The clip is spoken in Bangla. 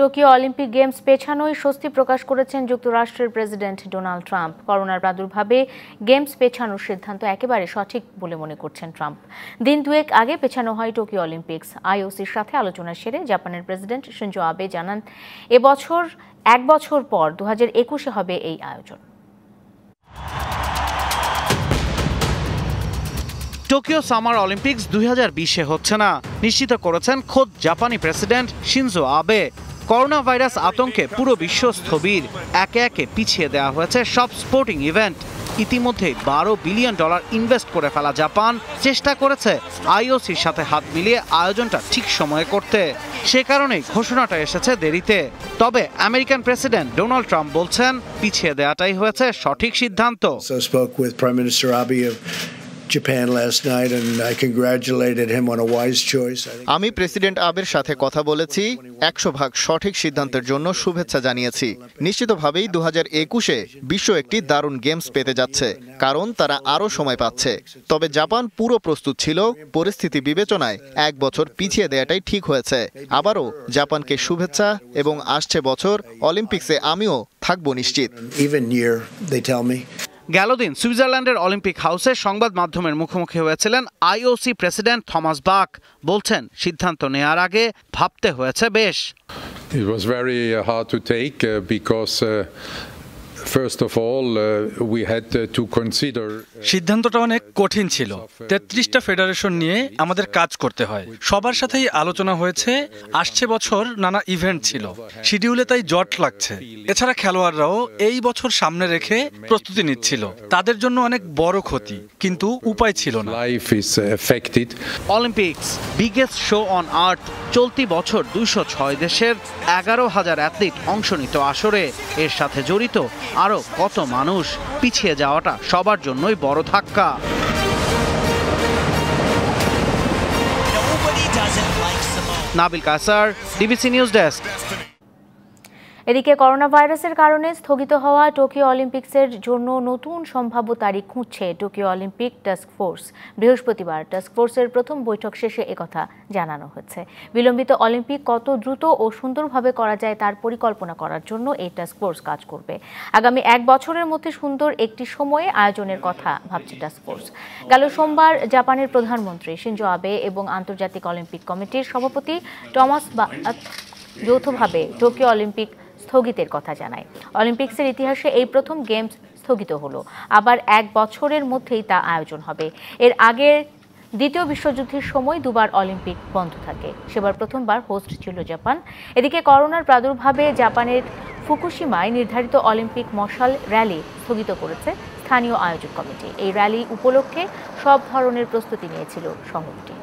টোকিও অলিম্পিক গেমস পেছানোয় স্বস্তি প্রকাশ করেছেন যুক্তরাষ্ট্রের প্রেসিডেন্ট ডোনাল্ড ট্রাম্প করোনার প্রাদুর্ভাবে গেমস পেছানোর সিদ্ধান্ত একেবারে সঠিক বলে মনে করছেন ট্রাম্প দিন দুয়েক আগে পেছানো হয় টোকিও অলিম্পিক্স আইওসির সাথে আলোচনা সেরে জাপানের প্রেসিডেন্ট সিনজো আবে জানান এবছর এক বছর পর দু হাজার একুশে হবে এই আয়োজন টোকিও সামার অলিম্পিক্স দুই হচ্ছে না নিশ্চিত করেছেন খোদ জাপানি president Shinzo Abe corona virus আতঙ্কে পুরো বিশ্ব স্থবির একে একে পিছিয়ে দেওয়া হয়েছে সব স্পোর্টিং ইভেন্ট ইতিমধ্যে বারো বিলিয়ন ডলার ইনভেস্ট করে ফেলা জাপান চেষ্টা করেছে আইওসির সাথে হাত মিলিয়ে আয়োজনটা ঠিক সময়ে করতে সে কারণেই ঘোষণাটা এসেছে দেরিতে তবে আমেরিকান প্রেসিডেন্ট ডোনাল্ড ট্রাম্প বলছেন পিছিয়ে দেওয়াটাই হয়েছে সঠিক সিদ্ধান্ত Japan last night and I congratulated him on a wise choice. আমি প্রেসিডেন্ট আবের সাথে কথা বলেছি একশো ভাগ সঠিক সিদ্ধান্তের জন্য শুভেচ্ছা জানিয়েছি নিশ্চিতভাবেই দু হাজার একুশে বিশ্ব একটি দারুণ গেমস পেতে যাচ্ছে কারণ তারা আরও সময় পাচ্ছে তবে জাপান পুরো প্রস্তুত ছিল পরিস্থিতি বিবেচনায় এক বছর পিছিয়ে দেয়াটাই ঠিক হয়েছে আবারও জাপানকে শুভেচ্ছা এবং আসছে বছর অলিম্পিক্সে আমিও থাকবো নিশ্চিত গেল দিন সুইজারল্যান্ডের অলিম্পিক হাউসে সংবাদ মাধ্যমের মুখোমুখি হয়েছিলেন আইওসি প্রেসিডেন্ট থমাস বাক বলছেন সিদ্ধান্ত নেয়ার আগে ভাবতে হয়েছে বেশ It was very uh, hard to take uh, because uh, Uh, uh, uh, সিদ্ধান্তটা অনেক কঠিন ছিল তেত্রিশটা ফেডারেশন নিয়ে আমাদের কাজ করতে হয় সবার সাথেই আলোচনা হয়েছে আসছে বছর নানা ইভেন্ট ছিল শিডিউলে তাই জট লাগছে এছাড়া খেলোয়াড়রাও এই বছর সামনে রেখে প্রস্তুতি নিচ্ছিল তাদের জন্য অনেক বড় ক্ষতি কিন্তু উপায় ছিল না Olympics biggest show on earth চলতি বছর দুশো ছয় দেশের এগারো হাজার অ্যাথলিট অংশ নিত আসরে এর সাথে জড়িত আরো কত মানুষ পিছিয়ে যাওয়াটা সবার জন্যই বড় ধাক্কা Nabil Kasar DBC news desk এদিকে করোনা ভাইরাসের কারণে স্থগিত হওয়া টোকিও অলিম্পিক্সের জন্য নতুন সম্ভাব্য তারিখ খুঁজছে টোকিও অলিম্পিক টাস্ক ফোর্স বৃহস্পতিবার টাস্ক ফোর্সের প্রথম বৈঠক শেষে একথা জানানো হয়েছে বিলম্বিত অলিম্পিক কত দ্রুত ও সুন্দরভাবে করা যায় তার পরিকল্পনা করার জন্য এই টাস্ক ফোর্স কাজ করবে আগামী এক বছরের মধ্যে সুন্দর একটি সময়ে আয়োজনের কথা ভাবছে টাস্ক ফোর্স গেল সোমবার জাপানের প্রধানমন্ত্রী শিনজো আবে এবং আন্তর্জাতিক অলিম্পিক কমিটির সভাপতি টমাস যৌথভাবে টোকিও অলিম্পিক স্থগিতের কথা জানায় অলিম্পিক্সের ইতিহাসে এই প্রথম গেমস স্থগিত হলো আবার এক বছরের মধ্যেই তা আয়োজন হবে এর আগের দ্বিতীয় বিশ্বযুদ্ধের সময় দুবার অলিম্পিক বন্ধ থাকে সেবার প্রথমবার হোস্ট ছিল জাপান এদিকে করোনার প্রাদুর্ভাবে জাপানের ফুকুশিমায় নির্ধারিত অলিম্পিক মশাল র্যালি স্থগিত করেছে স্থানীয় আয়োজক কমিটি এই র্যালি উপলক্ষে সব ধরনের প্রস্তুতি নিয়েছিল শহরটি